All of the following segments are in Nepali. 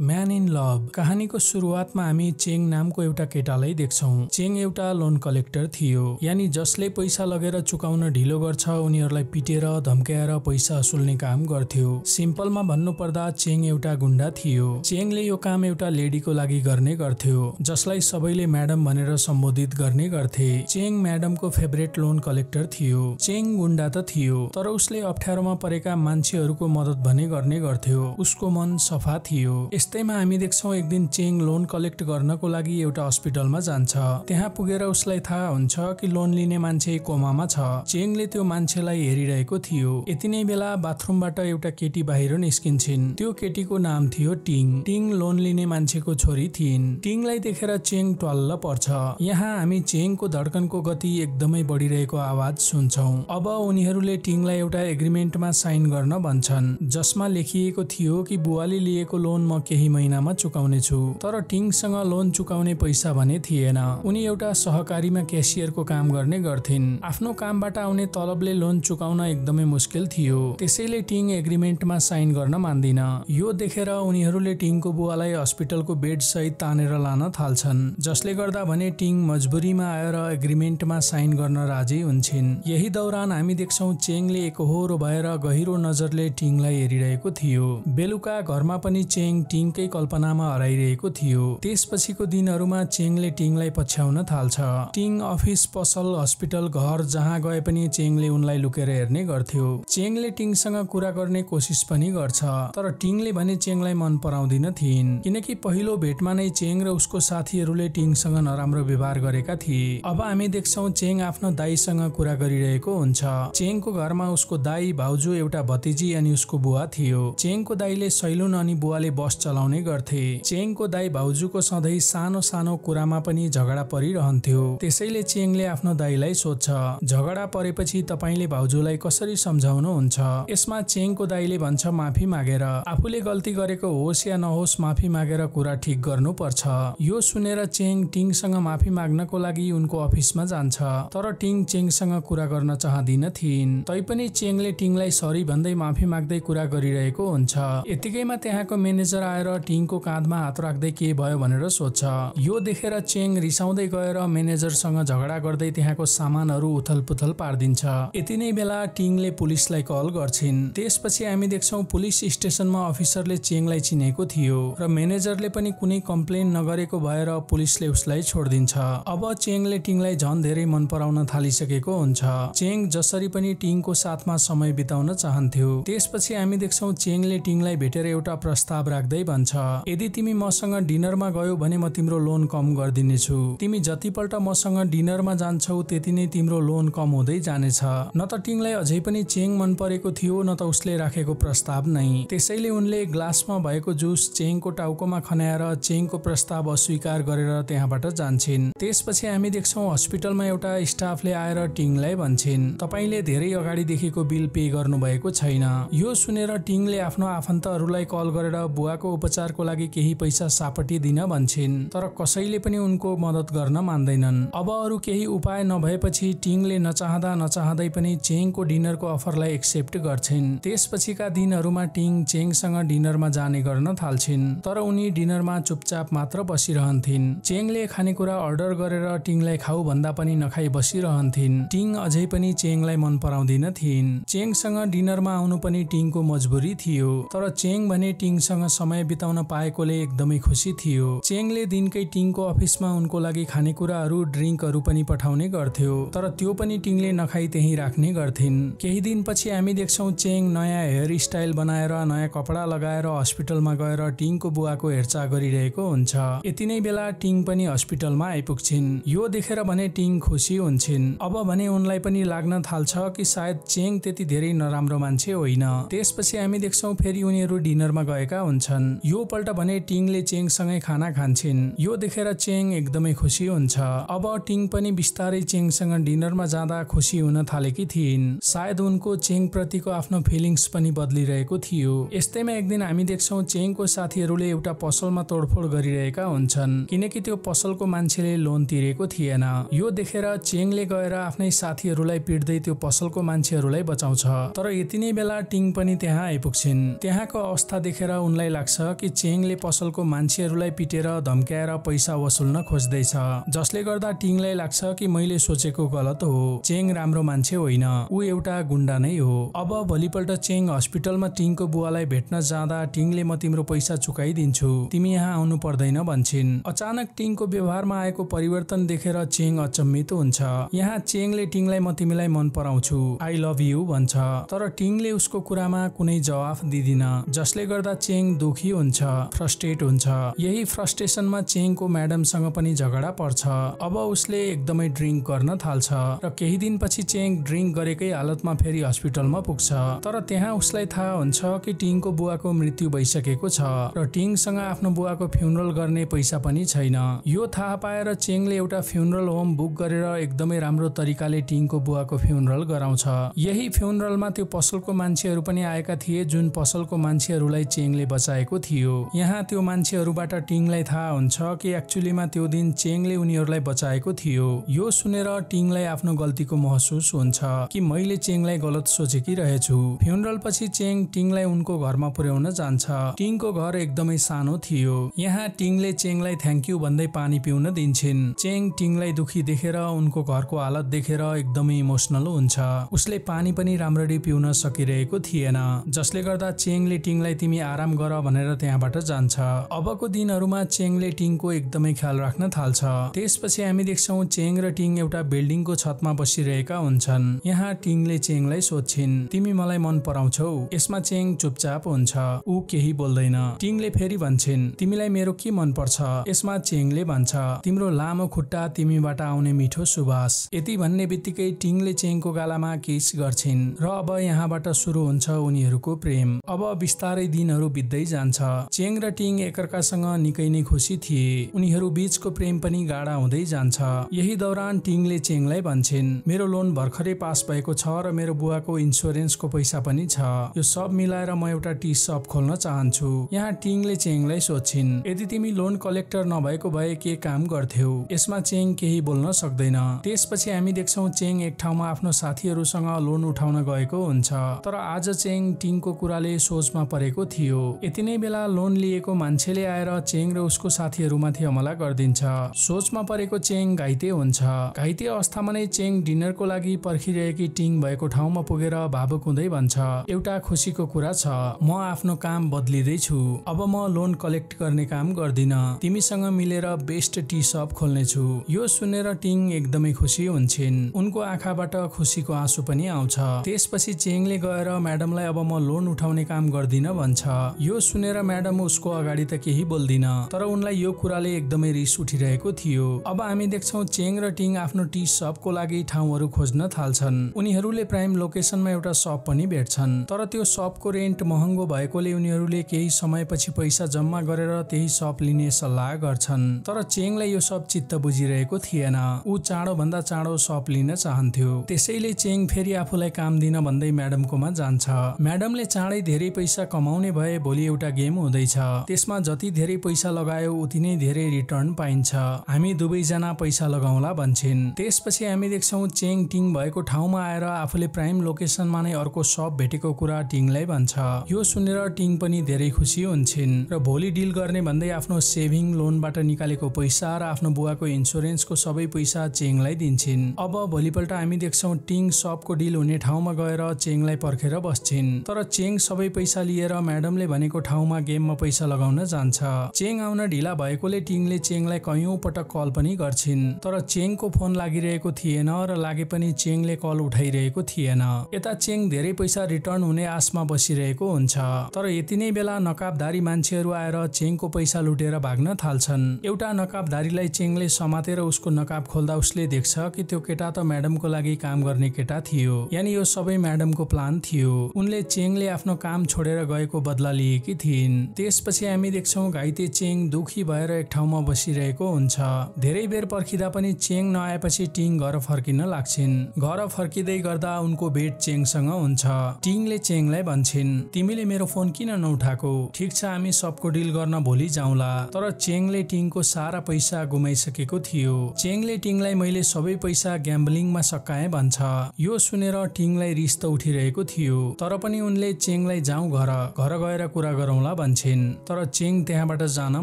म्यान इन लभ कहानीको सुरुवातमा हामी चेङ नामको एउटा केटालाई देख्छौँ चेङ एउटा लोन कलेक्टर थियो यानि जसले पैसा लगेर चुकाउन ढिलो गर्छ उनीहरूलाई पिटेर धम्क्याएर पैसा असुल्ने काम गर्थ्यो सिम्पलमा भन्नुपर्दा चेङ एउटा गुन्डा थियो चेङले यो काम एउटा लेडीको लागि गर्ने गर्थ्यो जसलाई सबैले म्याडम भनेर सम्बोधित गर्ने गर्थे चेङ म्याडमको फेभरेट लोन कलेक्टर थियो चेङ गुन्डा त थियो तर उसले अप्ठ्यारोमा परेका मान्छेहरूको मदत भने गर्ने गर्थ्यो उसको मन सफा थियो त्यस्तैमा हामी देख्छौँ एक दिन चेङ लोन कलेक्ट गर्नको लागि एउटा हस्पिटलमा जान्छ त्यहाँ पुगेर उसलाई थाहा हुन्छ कि लोन लिने मान्छे कोमामा छ चेङले त्यो मान्छेलाई हेरिरहेको थियो यति नै बेला बाथरुमबाट एउटा केटी बाहिर निस्किन्छन् त्यो केटीको नाम थियो टिङ टिङ लोन लिने मान्छेको छोरी थिइन् टिङलाई देखेर चेङ ट्वाल्ल पर्छ यहाँ हामी चेङको धड्कनको गति एकदमै बढिरहेको आवाज सुन्छौँ अब उनीहरूले टिङलाई एउटा एग्रिमेन्टमा साइन गर्न भन्छन् जसमा लेखिएको थियो कि बुवाले लिएको लोन म के केही महिनामा चुकाउनेछु तर टिङसँग लोन चुकाउने पैसा भने थिएन उनी एउटा सहकारीमा क्यासियरको काम गर्ने गर्थिन् आफ्नो कामबाट आउने तलबले लोन चुकाउन एकदमै मुस्किल थियो त्यसैले टिङ एग्रिमेन्टमा साइन गर्न मान्दिन यो देखेर उनीहरूले टिङको बुवालाई हस्पिटलको बेड सहित तानेर लान थाल्छन् जसले गर्दा भने टिङ मजबुरीमा आएर एग्रिमेन्टमा साइन गर्न राजी हुन्छन् यही दौरान हामी देख्छौ चेङले एकहोरो भएर गहिरो नजरले टिङलाई हेरिरहेको थियो बेलुका घरमा पनि चेङ टिङ तिनकै कल्पनामा हराइरहेको थियो त्यसपछिको दिनहरूमा चेङले टिङलाई पछ्याउन थाल्छ टिङ अफिस पसल हस्पिटल घर जहाँ गए पनि चेङले उनलाई लुकेर हेर्ने गर्थ्यो चेङले टिङसँग कुरा गर्ने कोसिस पनि गर्छ तर टिङले भने चेङलाई मन पराउँदिन थिइन् किनकि पहिलो भेटमा नै चेङ र उसको साथीहरूले टिङसँग नराम्रो व्यवहार गरेका थिए अब हामी देख्छौ चेङ आफ्नो दाईसँग कुरा गरिरहेको हुन्छ चेङको घरमा उसको दाई भाउजू एउटा भतिजी अनि उसको बुवा थियो चेङको दाईले सैलुन अनि बुवाले बस चला चलाउने गर्थे चेङको दाई भाउजूको सधैँ सानो सानो कुरामा पनि झगडा परिरहन्थ्यो त्यसैले चेङले आफ्नो दाईलाई सोध्छ झगडा परेपछि तपाईँले भाउजूलाई कसरी सम्झाउनु हुन्छ यसमा चेङको दाईले भन्छ माफी मागेर आफूले गल्ती गरेको होस् या नहोस् माफी मागेर कुरा ठिक गर्नुपर्छ यो सुनेर चेङ टिङसँग माफी माग्नको लागि उनको अफिसमा जान्छ तर टिङ चेङसँग कुरा गर्न चाहदिन थिइन् तैपनि चेङले टिङलाई सरी भन्दै माफी माग्दै कुरा गरिरहेको हुन्छ यतिकैमा त्यहाँको म्यानेजर आएर गएर टिङको काँधमा हात राख्दै के भयो भनेर सोध्छ यो देखेर चेङ रिसाउँदै गएर म्यानेजरसँग झगडा गर्दै त्यहाँको सामानहरू उथल पुथल पारिदिन्छ यति नै बेला टिङले पुलिसलाई कल गर्छिन् त्यसपछि हामी देख्छौ पुलिस स्टेसनमा अफिसरले चेङलाई चिनेको थियो र म्यानेजरले पनि कुनै कम्प्लेन नगरेको भएर पुलिसले उसलाई छोडिदिन्छ अब चेङले टिङलाई झन् धेरै मन पराउन थालिसकेको हुन्छ चेङ जसरी पनि टिङको साथमा समय बिताउन चाहन्थ्यो त्यसपछि हामी देख्छौ चेङले टिङलाई भेटेर एउटा प्रस्ताव राख्दै भन्छ यदि तिमी मसँग डिनरमा गयो भने म तिम्रो लोन कम गरिदिनेछु तिमी जतिपल्ट मसँग डिनरमा जान्छौ त्यति नै तिम्रो लोन कम हुँदै जानेछ न त टिङलाई अझै पनि चेङ मन परेको थियो न त उसले राखेको प्रस्ताव नै त्यसैले उनले ग्लासमा भएको जुस चेङको टाउकोमा खनाएर चेङको प्रस्ताव अस्वीकार गरेर त्यहाँबाट जान्छन् त्यसपछि हामी देख्छौँ हस्पिटलमा एउटा स्टाफले आएर टिङलाई भन्छन् तपाईँले धेरै अगाडिदेखिको बिल पे गर्नुभएको छैन यो सुनेर टिङले आफ्नो आफन्तहरूलाई कल गरेर बुवाको उपचारको लागि केही पैसा सापटी दिन भन्छन् तर कसैले पनि उनको मद्दत गर्न मान्दैनन् अब अरू केही उपाय नभएपछि टिङले नचाहँदा नचाहँदै पनि चेङको डिनरको अफरलाई एक्सेप्ट गर्छिन् त्यसपछिका दिनहरूमा टिङ चेङसँग डिनरमा जाने गर्न थाल्छिन् तर उनी डिनरमा चुपचाप मात्र बसिरहन्थिन् चेङले खानेकुरा अर्डर गरेर टिङलाई खाऊ भन्दा पनि नखाई बसिरहन्थिन् टिङ अझै पनि चेङलाई मन पराउँदिन थिइन् चेङसँग डिनरमा आउनु पनि टिङको मजबुरी थियो तर चेङ भने टिङसँग समय बिताउन पाएकोले एकदमै खुसी थियो चेङले दिनकै टिङको अफिसमा उनको लागि खानेकुराहरू ड्रिङ्कहरू पनि पठाउने गर्थ्यो तर त्यो पनि टिङले नखाइ त्यही राख्ने गर्थिन् केही दिनपछि हामी देख्छौँ चेङ नयाँ हेयर स्टाइल बनाएर नयाँ कपडा लगाएर हस्पिटलमा गएर टिङको बुवाको हेरचाह गरिरहेको हुन्छ यति नै बेला टिङ पनि हस्पिटलमा आइपुग्छिन् यो देखेर भने टिङ खुसी हुन्छन् अब भने उनलाई पनि लाग्न थाल्छ कि सायद चेङ त्यति धेरै नराम्रो मान्छे होइन त्यसपछि हामी देख्छौँ फेरि उनीहरू डिनरमा गएका हुन्छन् यो पल्ट भने टिङले चेङसँगै खाना खान्छन् यो देखेर चेङ एकदमै खुसी हुन्छ अब टिङ पनि बिस्तारै चेङसँग डिनरमा जाँदा खुसी हुन थालेकी थिइन् सायद उनको चेङ प्रतिको आफ्नो फिलिङ्स पनि बदलिरहेको थियो यस्तैमा एक दिन हामी देख्छौँ चेङको साथीहरूले एउटा पसलमा तोडफोड गरिरहेका हुन्छन् किनकि त्यो पसलको मान्छेले लोन तिरेको थिएन यो देखेर चेङले गएर आफ्नै साथीहरूलाई पिट्दै त्यो पसलको मान्छेहरूलाई बचाउँछ तर यति नै बेला टिङ पनि त्यहाँ आइपुग्छिन् त्यहाँको अवस्था देखेर उनलाई लाग्छ कि चेङले पसलको मान्छेहरूलाई पिटेर धम्क्याएर पैसा वसुल्न खोज्दैछ जसले गर्दा टिङलाई लाग्छ कि मैले सोचेको गलत हो चेङ राम्रो मान्छे होइन ऊ एउटा गुन्डा नै हो अब भोलिपल्ट चेङ हस्पिटलमा टिङको बुवालाई भेट्न जाँदा टिङले म तिम्रो पैसा चुकाइदिन्छु तिमी यहाँ आउनु पर्दैन भन्छन् अचानक टिङको व्यवहारमा आएको परिवर्तन देखेर चेङ अचम्मित हुन्छ यहाँ चेङले टिङलाई म तिमीलाई मन पराउँछु आई लभ यु भन्छ तर टिङले उसको कुरामा कुनै जवाफ दिदिन जसले गर्दा चेङ दुखी हुन्छ फ्रस्ट्रेट हुन्छ यही फ्रस्ट्रेसनमा चेङको म्याडमसँग पनि झगडा पर्छ अब उसले एकदमै ड्रिङ्क गर्न थाल्छ र केही दिनपछि चेङ ड्रिङ्क गरेकै हालतमा फेरि हस्पिटलमा पुग्छ तर त्यहाँ उसलाई थाहा हुन्छ कि टिङको बुवाको मृत्यु भइसकेको छ र टिङसँग आफ्नो बुवाको फ्युनरल गर्ने पैसा पनि छैन यो थाहा पाएर चेङले एउटा फ्युनरल होम बुक गरेर एकदमै राम्रो तरिकाले टिङको बुवाको फ्युनरल गराउँछ यही फ्युनरलमा त्यो पसलको मान्छेहरू पनि आएका थिए जुन पसलको मान्छेहरूलाई चेङले बचाएको थियो यहाँ त्यो मान्छेहरूबाट टिङलाई थाहा हुन्छ कि एक्चुलीमा त्यो दिन चेङले उनीहरूलाई बचाएको थियो यो सुनेर टिङलाई आफ्नो गल्तीको महसुस हुन्छ कि मैले चेङलाई गलत सोचेकी रहेछु फ्युनरल पछि चेङ टिङलाई उनको घरमा पुर्याउन जान्छ टिङको घर एकदमै सानो थियो यहाँ टिङले चेङलाई थ्याङ्क यू भन्दै पानी पिउन दिन्छन् चेङ टिङलाई दुखी देखेर उनको घरको हालत देखेर एकदमै इमोसनल हुन्छ उसले पानी पनि राम्ररी पिउन सकिरहेको थिएन जसले गर्दा चेङले टिङलाई तिमी आराम गर भनेर त्यहाँबाट जान्छ अबको दिनहरूमा चेङले टिङको एकदमै ख्याल राख्न थाल्छ त्यसपछि हामी देख्छौँ चेङ र टिङ एउटा बिल्डिङको छतमा बसिरहेका हुन्छन् यहाँ टिङले चेङलाई सोध्छिन् तिमी मलाई मन पराउँछौ यसमा चेङ चुपचाप हुन्छ ऊ केही बोल्दैन टिङले फेरि भन्छन् तिमीलाई मेरो के मन पर्छ यसमा चेङले भन्छ तिम्रो लामो खुट्टा तिमीबाट आउने मिठो सुवास यति भन्ने बित्तिकै टिङले चेङको गालामा किस गर्छिन् र अब यहाँबाट सुरु हुन्छ उनीहरूको प्रेम अब बिस्तारै दिनहरू बित्दै जान्छ चेङ र टिङ एकअर्कासँग निकै नै खुसी थिए उनीहरू बीचको प्रेम पनि गाडा हुँदै जान्छ यही दौरान टिङले चेङलाई भन्छन् मेरो लोन भर्खरै पास भएको छ र मेरो बुवाको इन्सुरेन्सको पैसा पनि छ यो सब मिलाएर म एउटा टी सप खोल्न चाहन्छु यहाँ टिङले चेङलाई सोध्छिन् यदि तिमी लोन कलेक्टर नभएको भए के काम गर्थ्यौ यसमा चेङ केही बोल्न सक्दैन त्यसपछि हामी देख्छौ चेङ एक ठाउँमा आफ्नो साथीहरूसँग लोन उठाउन गएको हुन्छ तर आज चेङ टिङको कुराले सोचमा परेको थियो यति नै बेला बेला लोन लिएको मान्छेले आएर चेङ र उसको साथीहरूमाथि हमला गरिदिन्छ सोचमा परेको चेङ घाइते हुन्छ घाइते अवस्थामा नै चेङ डिनरको लागि पर्खिरहेकी टिङ भएको ठाउँमा पुगेर भावुक हुँदै भन्छ एउटा खुसीको कुरा छ म आफ्नो काम बदलिँदैछु अब म लोन कलेक्ट गर्ने काम गर्दिन तिमीसँग मिलेर बेस्ट टी सप खोल्नेछु यो सुनेर टिङ एकदमै खुसी हुन्छन् उनको आँखाबाट खुसीको आँसु पनि आउँछ त्यसपछि चेङले गएर म्याडमलाई अब म लोन उठाउने काम गर्दिन भन्छ यो सुनेर म्याडम उसको अगाडि त केही बोल्दिन तर उनलाई यो कुराले एकदमै रिस उठिरहेको थियो अब हामी देख्छौँ चेङ र टिङ आफ्नो टी सपको लागि ठाउँहरू खोज्न थाल्छन् उनीहरूले प्राइम लोकेसनमा एउटा सप पनि भेट्छन् तर त्यो सपको रेन्ट महँगो भएकोले उनीहरूले केही समयपछि पैसा जम्मा गरेर त्यही सप लिने सल्लाह गर्छन् तर चेङलाई यो सप चित्त बुझिरहेको थिएन ऊ चाँडो भन्दा चाँडो सप लिन चाहन्थ्यो त्यसैले चेङ फेरि आफूलाई काम दिन भन्दै म्याडमकोमा जान्छ म्याडमले चाँडै धेरै पैसा कमाउने भए भोलि एउटा गेम हुँदैछ त्यसमा जति धेरै पैसा लगायो उति नै धेरै रिटर्न पाइन्छ हामी दुवैजना पैसा लगाउला भन्छन् त्यसपछि हामी देख्छौँ चेङ टिङ भएको ठाउँमा आएर आफूले प्राइम लोकेसनमा नै अर्को सप भेटेको कुरा टिङलाई भन्छ यो सुनेर टिङ पनि धेरै खुसी हुन्छन् र भोलि डिल गर्ने भन्दै आफ्नो सेभिङ लोनबाट निकालेको पैसा र आफ्नो बुवाको इन्सुरेन्सको सबै पैसा चेङलाई दिन्छन् अब भोलिपल्ट हामी देख्छौँ टिङ सपको डिल हुने ठाउँमा गएर चेङलाई पर्खेर बस्छिन् तर चेङ सबै पैसा लिएर म्याडमले भनेको ठाउँमा रूपमा गेममा पैसा लगाउन जान्छ चेङ आउन ढिला भएकोले टिङले चेङलाई कैयौँ पटक कल पनि गर्छिन् तर चेङको फोन लागिरहेको थिएन र लागे पनि चेङले कल उठाइरहेको थिएन यता चेङ धेरै पैसा रिटर्न हुने आशमा बसिरहेको हुन्छ तर यति नै बेला नकाबधारी मान्छेहरू आएर चेङको पैसा लुटेर भाग्न थाल्छन् एउटा नकाबधारीलाई चेङले समातेर उसको नकाब खोल्दा उसले देख्छ कि त्यो केटा त म्याडमको लागि काम गर्ने केटा थियो यानि यो सबै म्याडमको प्लान थियो उनले चेङले आफ्नो काम छोडेर गएको बदला लिएकी थिइन् त्यसपछि हामी देख्छौँ घाइते चेङ दुखी भएर एक ठाउँमा बसिरहेको हुन्छ धेरै बेर पर्खिँदा पनि चेङ नआएपछि टिङ घर फर्किन लाग्छिन् घर फर्किँदै गर्दा उनको भेट चेङसँग हुन्छ टिङले चेङलाई भन्छन् तिमीले मेरो फोन किन नउठाएको ठिक छ हामी सबको डिल गर्न भोलि जाउँला तर चेङले टिङको सारा पैसा गुमाइसकेको थियो चेङले टिङलाई मैले सबै पैसा ग्याम्बलिङमा सकाएँ भन्छ यो सुनेर टिङलाई रिस त उठिरहेको थियो तर पनि उनले चेङलाई जाउँ घर घर गएर कुरा गरौँला भन्छन् तर चेङ त्यहाँबाट जान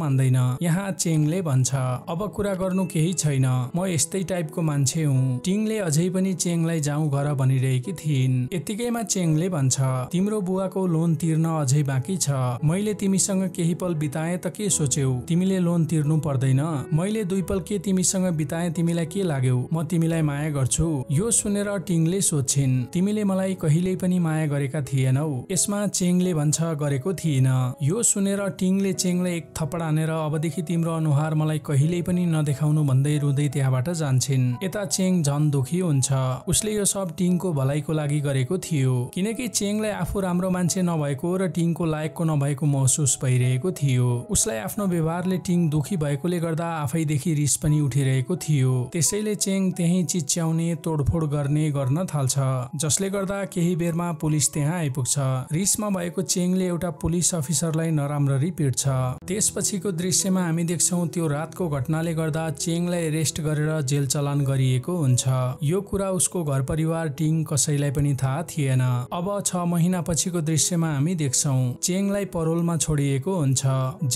मान्दैन यहाँ चेङले भन्छ अब कुरा गर्नु केही छैन म यस्तै टाइपको मान्छे हुँ टिङले अझै पनि चेङलाई जाउँ घर भनिरहेकी थिइन् यतिकैमा चेङले भन्छ तिम्रो बुवाको लोन तिर्न अझै बाँकी छ मैले तिमीसँग केही पल बिताए त के सोच्यौ तिमीले लोन तिर्नु पर्दैन मैले दुई पल के तिमीसँग बिताए तिमीलाई के लाग्यो म तिमीलाई माया गर्छु यो सुनेर टिङले सोध्छिन् तिमीले मलाई कहिल्यै पनि माया गरेका थिएनौ यसमा चेङले भन्छ गरेको थिएन यो सुनेर टिङले चेङले एक थप्पड हानेर अबदेखि तिम्रो अनुहार मलाई कहिल्यै पनि नदेखाउनु भन्दै रुँदै त्यहाँबाट जान्छन् यता चेङ झन दुखी हुन्छ उसले यो सब टिङको भलाइको लागि गरेको थियो किनकि चेङलाई आफू राम्रो मान्छे नभएको र टिङको लायकको नभएको महसुस भइरहेको थियो उसलाई आफ्नो व्यवहारले टिङ दुखी भएकोले गर्दा आफैदेखि रिस पनि उठिरहेको थियो त्यसैले चेङ त्यही चिच्याउने तोडफोड गर्ने गर्न थाल्छ जसले गर्दा केही बेरमा पुलिस त्यहाँ आइपुग्छ रिसमा भएको चेङले एउटा पुलिस अफिसर क्यारेक्टरलाई नराम्ररी पिट्छ त्यसपछिको दृश्यमा हामी देख्छौँ त्यो रातको घटनाले गर्दा चेङलाई रेस्ट गरेर जेल चलान गरिएको हुन्छ यो कुरा उसको घर परिवार टिङ कसैलाई पनि थाहा थिएन अब छ महिना पछिको दृश्यमा हामी देख्छौँ चेङलाई परोलमा छोडिएको हुन्छ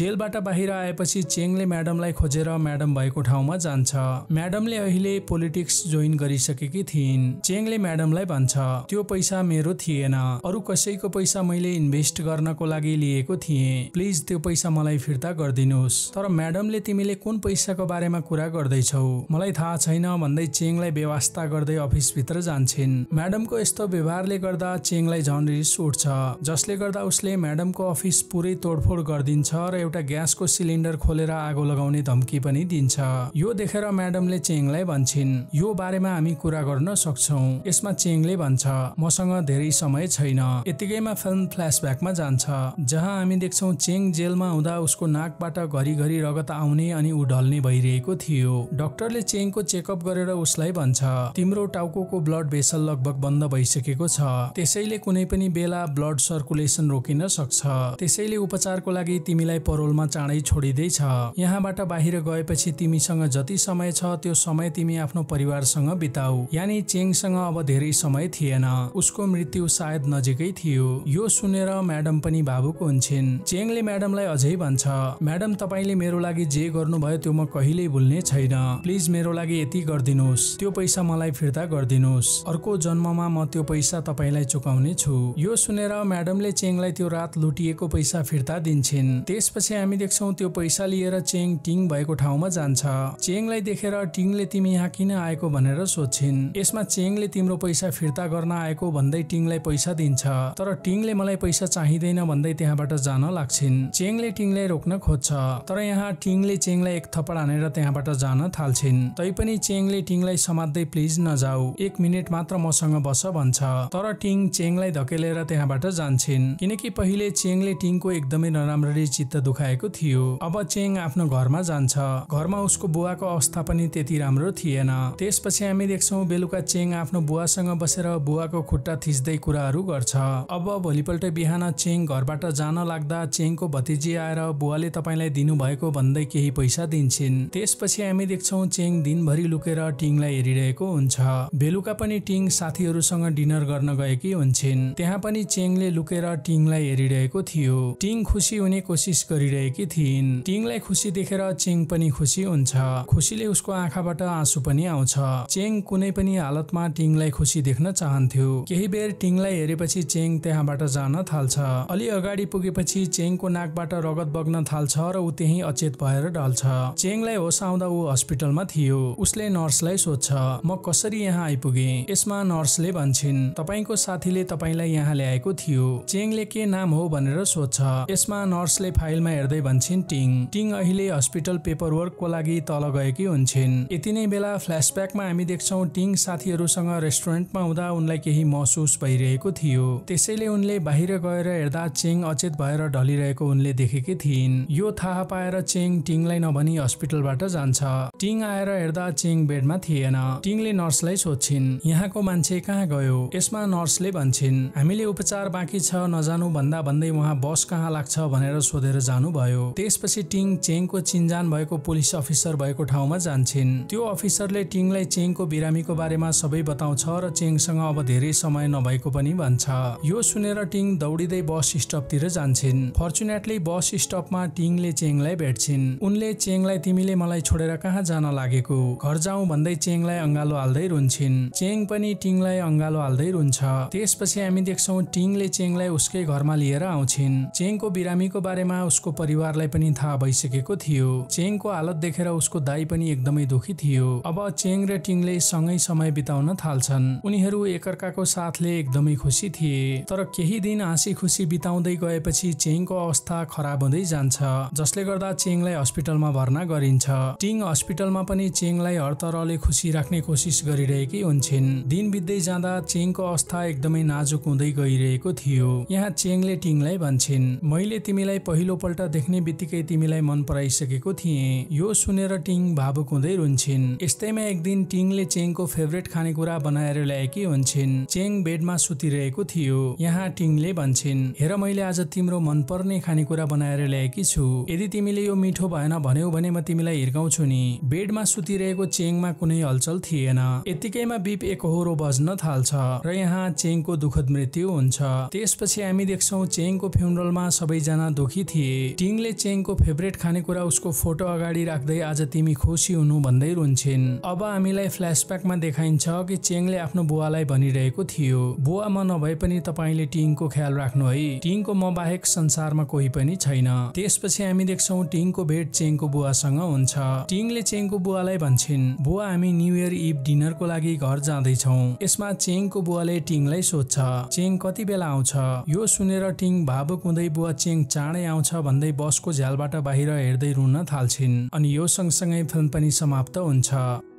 जेलबाट बाहिर आएपछि चेङले म्याडमलाई खोजेर म्याडम भएको ठाउँमा जान्छ म्याडमले अहिले पोलिटिक्स जोइन गरिसकेकी थिइन् चेङले म्याडमलाई भन्छ त्यो पैसा मेरो थिएन अरू कसैको पैसा मैले इन्भेस्ट गर्नको लागि लिएको थिएँ प्लिज त्यो पैसा मलाई फिर्ता गरिदिनुहोस् तर म्याडमले तिमीले कुन पैसाको बारेमा कुरा गर्दैछौ मलाई थाहा छैन भन्दै चेङलाई व्यवस्था गर्दै अफिसभित्र जान्छन् म्याडमको यस्तो व्यवहारले गर्दा चेङलाई झन् रिस उठ्छ जसले गर्दा उसले म्याडमको अफिस पुरै तोडफोड गरिदिन्छ र एउटा ग्यासको सिलिन्डर खोलेर आगो लगाउने धम्की पनि दिन्छ यो देखेर म्याडमले चेङलाई भन्छन् यो बारेमा हामी कुरा गर्न सक्छौ यसमा चेङले भन्छ मसँग धेरै समय छैन यतिकैमा फिल्म फ्ल्यासब्याकमा जान्छ जहाँ हामी देख्छौँ चेङ जेलमा हुँदा उसको नाकबाट घरिघरि रगत आउने अनि ऊ ढल्ने भइरहेको थियो डाक्टरले चेङको चेकअप गरेर उसलाई भन्छ तिम्रो टाउको ब्लड भेसल लगभग बन्द भइसकेको छ त्यसैले कुनै पनि बेला ब्लड सर्कुलेसन रोकिन सक्छ त्यसैले उपचारको लागि तिमीलाई परोलमा चाँडै छोडिँदैछ यहाँबाट बाहिर गएपछि तिमीसँग जति समय छ त्यो समय तिमी आफ्नो परिवारसँग बिताऊ यानि चेङसँग अब धेरै समय थिएन उसको मृत्यु सायद नजिकै थियो यो सुनेर म्याडम पनि भावुक हुन्छ थिइन् चेङले म्याडमलाई अझै भन्छ म्याडम तपाईँले मेरो लागि जे गर्नुभयो त्यो म कहिल्यै भुल्ने छैन प्लिज मेरो लागि यति गरिदिनुहोस् त्यो पैसा मलाई फिर्ता गरिदिनुहोस् अर्को जन्ममा म त्यो पैसा तपाईँलाई चुकाउने छु यो सुनेर म्याडमले चेङलाई त्यो रात लुटिएको पैसा फिर्ता दिन्छन् त्यसपछि हामी देख्छौ त्यो पैसा लिएर चेङ टिङ भएको ठाउँमा जान्छ चेङलाई देखेर टिङले तिमी यहाँ किन आएको भनेर सोध्छिन् यसमा चेङले तिम्रो पैसा फिर्ता गर्न आएको भन्दै टिङलाई पैसा दिन्छ तर टिङले मलाई पैसा चाहिँदैन भन्दै त्यहाँबाट जान लाग्छिन् चेङले टिङलाई रोक्न खोज्छ तर यहाँ टिङले चेङलाई एक थपड हानेर त्यहाँबाट जान थाल्छिन् तैपनि चेङले टिङलाई समात्दै प्लिज नजाऊ एक मिनट मात्र मसँग बस भन्छ तर टिङ चेङलाई धकेलेर त्यहाँबाट जान्छन् किनकि पहिले चेङले टिङको एकदमै नराम्ररी चित्त दुखाएको थियो अब चेङ आफ्नो घरमा जान्छ घरमा उसको बुवाको अवस्था पनि त्यति राम्रो थिएन त्यसपछि हामी देख्छौँ बेलुका चेङ आफ्नो बुवासँग बसेर बुवाको खुट्टा थिच्दै कुराहरू गर्छ अब भोलिपल्ट बिहान चेङ घरबाट जान लाग्दा चेङको भतिजी आएर बुवाले तपाईँलाई दिनुभएको भन्दै केही पैसा दिन्छन् त्यसपछि हामी देख्छौँ चेङ दिनभरि लुकेर टिङलाई हेरिरहेको हुन्छ बेलुका पनि टिङ साथीहरूसँग डिनर गर्न गएकी हुन्छन् त्यहाँ पनि चेङले लुकेर टिङलाई हेरिरहेको थियो टिङ खुसी हुने कोसिस गरिरहेकी थिइन् टिङलाई खुसी देखेर चेङ पनि खुसी हुन्छ खुसीले उसको आँखाबाट आँसु पनि आउँछ चेङ कुनै पनि हालतमा टिङलाई खुसी देख्न चाहन्थ्यो केही बेर टिङलाई हेरेपछि चेङ त्यहाँबाट जान थाल्छ अलि अगाडि पुगेपछि त्यसपछि चेङको नाकबाट रगत बग्न थाल्छ र ऊ त्यही अचेत भएर ढल्छ चेङलाई होस आउँदा ऊ हस्पिटलमा थियो उसले नर्सलाई सोध्छ म कसरी यहाँ आइपुगे यसमा नर्सले भन्छन् तपाईँको साथीले तपाईँलाई यहाँ ल्याएको थियो चेङले के नाम हो भनेर सोध्छ यसमा नर्सले फाइलमा हेर्दै भन्छन् टिङ टिङ अहिले हस्पिटल पेपर वर्कको लागि तल गएकी हुन्छन् यति नै बेला फ्ल्यासब्याकमा हामी देख्छौँ टिङ साथीहरूसँग रेस्टुरेन्टमा हुँदा उनलाई केही महसुस भइरहेको थियो त्यसैले उनले बाहिर गएर हेर्दा चेङ अचेत भएर आएर ढलिरहेको उनले देखेकी थिइन् यो थाहा पाएर चेङ टिङलाई नभनी हस्पिटलबाट जान्छ टिङ आएर हेर्दा चेङ बेडमा थिएन टिङले नर्सलाई सोध्छिन् यहाँको मान्छे कहाँ गयो यसमा नर्सले भन्छन् हामीले उपचार बाँकी छ नजानु भन्दा भन्दै उहाँ बस कहाँ लाग्छ भनेर सोधेर जानुभयो त्यसपछि टिङ चेङको चिन्जान भएको पुलिस अफिसर भएको ठाउँमा जान्छन् त्यो अफिसरले टिङलाई चेङको बिरामीको बारेमा सबै बताउँछ र चेङसँग अब धेरै समय नभएको पनि भन्छ यो सुनेर टिङ दौडिँदै बस स्टपतिर जान्छ छिन् फर्चुनेटली बस स्टपमा टिङले चेङलाई भेट्छिन् उनले चेङलाई तिमीले मलाई छोडेर कहाँ जान लागेको घर जाउँ भन्दै चेङलाई अङ्गालो हाल्दै रुन्छिन् चेङ पनि टिङलाई अङ्गालो हाल्दै रुन्छ त्यसपछि हामी देख्छौ टिङले चेङलाई उसकै घरमा लिएर आउँछिन् चेङको बिरामीको बारेमा उसको परिवारलाई पनि थाहा भइसकेको थियो चेङको हालत देखेर उसको दाई पनि एकदमै दुखी थियो अब चेङ र टिङले सँगै समय बिताउन थाल्छन् उनीहरू एकअर्काको साथले एकदमै खुसी थिए तर केही दिन हाँसी खुसी बिताउँदै गएपछि चेङको अवस्था खराब हुँदै जान्छ जसले गर्दा चेङलाई हस्पिटलमा भर्ना गरिन्छ टिङ हस्पिटलमा पनि चेङलाई हरतरले खुसी राख्ने कोसिस गरिरहेकी हुन्छन् दिन बित्दै जाँदा चेङको अवस्था एकदमै नाजुक हुँदै गइरहेको थियो यहाँ चेङले टिङलाई भन्छन् मैले तिमीलाई पहिलोपल्ट देख्ने बित्तिकै तिमीलाई मन पराइसकेको थिएँ यो सुनेर टिङ भावुक हुँदै रुन्छन् यस्तैमा एक दिन टिङले चेङको फेभरेट खानेकुरा बनाएर ल्याएकी हुन्छन् चेङ बेडमा सुतिरहेको थियो यहाँ टिङले भन्छन् हेर मैले आज तिम्रो मनपर्ने खानेकुरा बनाएर ल्याएकी छु यदि तिमीले यो मिठो भएन भन्यौ भने म तिमीलाई हिर्काउँछु नि बेडमा सुतिरहेको चेङमा कुनै हलचल थिएन यत्तिकैमा बिप एकहोरो बज्न थाल्छ र यहाँ चेङको दुखद मृत्यु हुन्छ त्यसपछि हामी देख्छौँ चेङको फ्युनरलमा सबैजना दुखी थिए टिङले चेङको फेभरेट खानेकुरा उसको फोटो अगाडि राख्दै आज तिमी खुसी हुनु भन्दै रुन्छन् अब हामीलाई फ्ल्यासब्याकमा देखाइन्छ कि चेङले आफ्नो बुवालाई भनिरहेको थियो बुवा म नभए पनि तपाईँले टिङको ख्याल राख्नु है टिङको म बाहेक बाहेक संसारमा कोही पनि छैन त्यसपछि हामी देख्छौँ टिङको भेट चेङको बुवासँग हुन्छ टिङले चेङको बुवालाई भन्छन् बुवा हामी न्यु इयर इभ डिनरको लागि घर जाँदैछौ यसमा चेङको बुवाले टिङलाई सोध्छ चेङ कति बेला आउँछ यो सुनेर टिङ भावुक हुँदै बुवा चेङ चाँडै आउँछ भन्दै बसको झ्यालबाट बाहिर हेर्दै रुन थाल्छिन् अनि यो सँगसँगै फिल्म पनि समाप्त हुन्छ